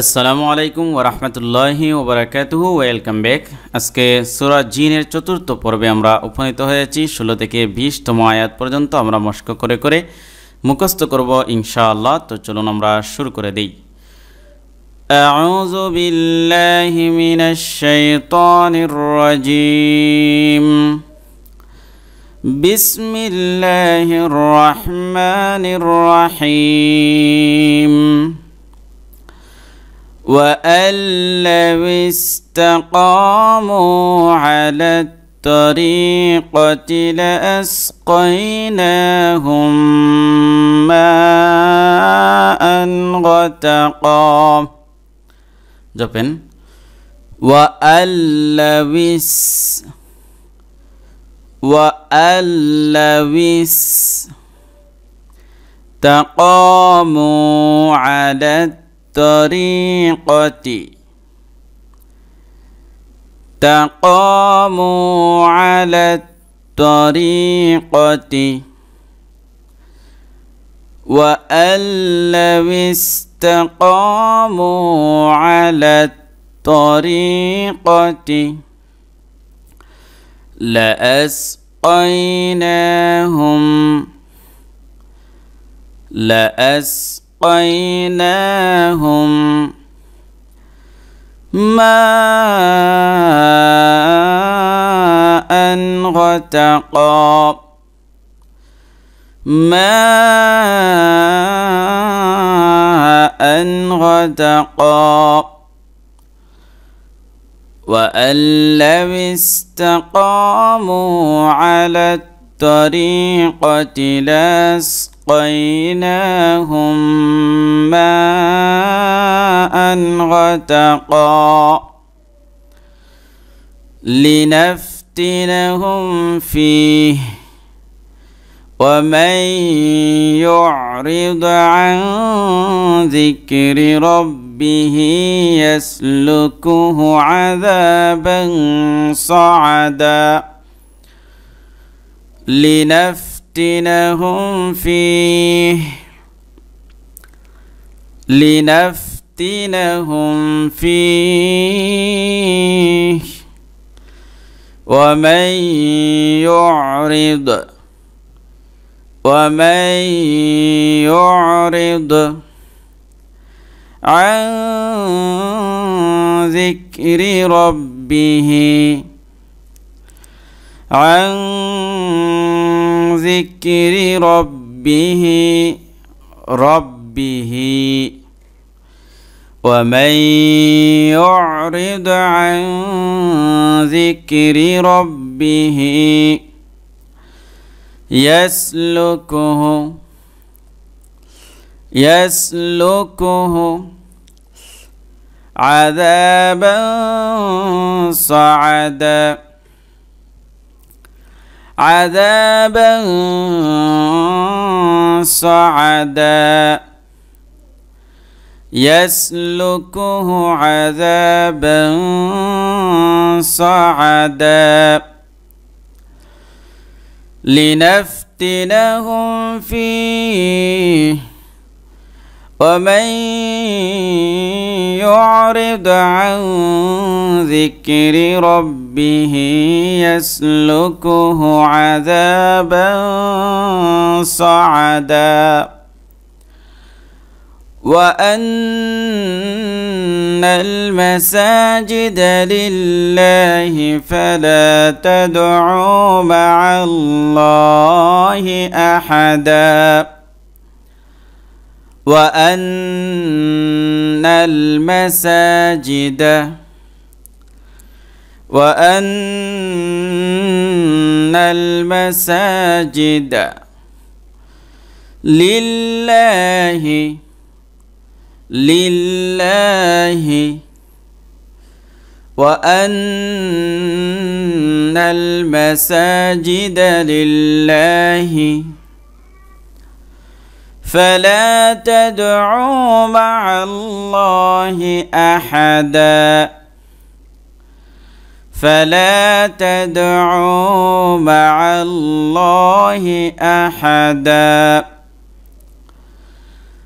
আসসালামু আলাইকুম ওরহমতুল্লাহি ওবরাকাতুহ ওয়েলকাম ব্যাক আজকে সুরা জিনের চতুর্থ পর্বে আমরা উপনীত হয়েছি ষোলো থেকে বিশতম আয়াত পর্যন্ত আমরা মস্ক করে করে মুখস্থ করব ইনশাআল্লাহ তো চলুন আমরা শুরু করে দিই أعوذ بالله من الشيطان الرجيم بسم الله الرحمن الرحيم وأن لو استقاموا على الطريقة لأسقيناهم ماء غتقا جبن وأن لو وأن لو تقاموا على الطريقة تقاموا على الطريقة وأن لو استقاموا على الطريقة لأسقيناهم لأسقيناهم وأسقيناهم ماء غتقا ماء غتقا وأن لو استقاموا على التقوى الطريقة لاسقيناهم ماء غتقا لنفتنهم فيه ومن يعرض عن ذكر ربه يسلكه عذابا صعدا لنفتنهم فيه لنفتنهم فيه ومن يعرض ومن يعرض عن ذكر ربه عن ذكر ربه ربه ومن يعرض عن ذكر ربه يسلكه يسلكه عذابا صعدا عذابا صعدا يسلكه عذابا صعدا لنفتنهم فيه ومن يعرض عن ذكر ربه يسلكه عذابا صعدا وأن المساجد لله فلا تدعوا مع الله أحداً وأن المساجد وأن المساجد لله لله وأن المساجد لله فلا تدعوا مع الله احدا فلا تدعوا مع الله احدا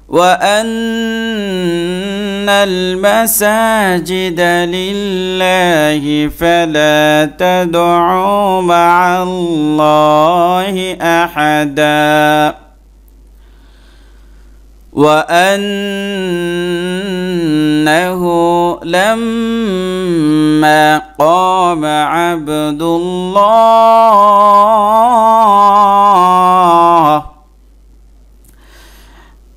وان المساجد لله فلا تدعوا مع الله احدا وانه لما قام عبد الله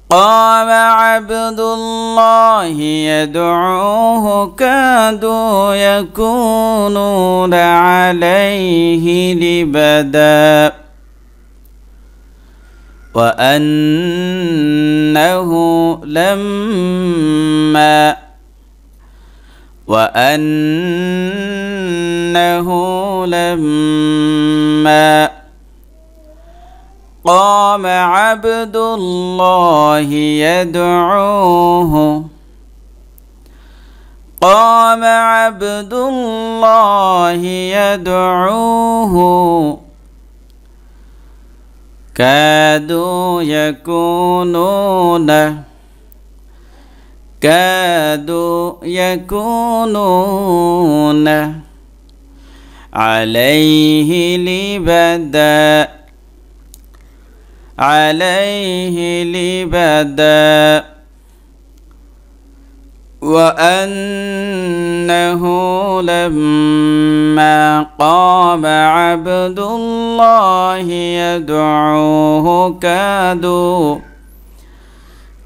قام عبد الله يدعوه كادوا يكونون عليه لبدا وأن وأنه لما وأنه لما قام عبد الله يدعوه قام عبد الله يدعوه كادوا يكونون كادوا يكونون عليه لبدا عليه لبدا وانه لما قام عبد الله يدعوه كادوا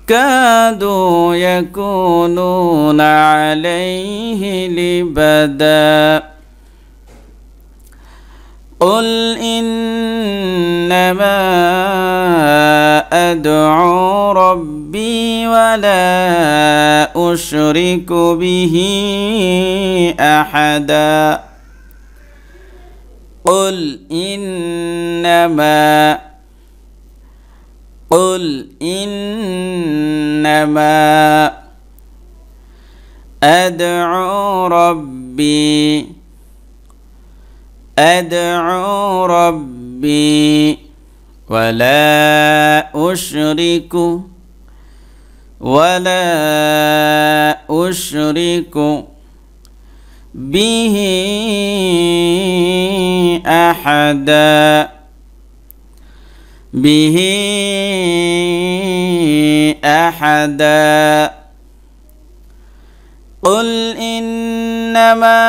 كادوا يكونون عليه لبدا قل انما أدعو ربي ولا أشرك به أحدا قل إنما قل إنما أدعو ربي أدعو ربي ولا أشرك ولا أشرك به أحدا به أحدا قل إنما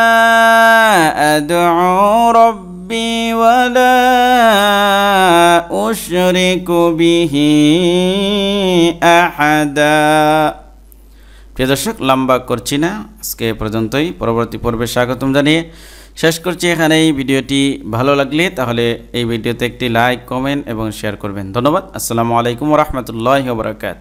أدعو ربي ولا أشرك به أحدا প্রিয় দর্শক লম্বা করছি না আজকে পর্যন্তই পরবর্তী পর্বে স্বাগতম জানিয়ে শেষ করছি এখানে এই ভিডিওটি ভালো লাগলে তাহলে এই ভিডিওতে একটি লাইক কমেন্ট এবং শেয়ার করবেন ধন্যবাদ আসসালামু আলাইকুম রহমতুল্লাহ বরাকাত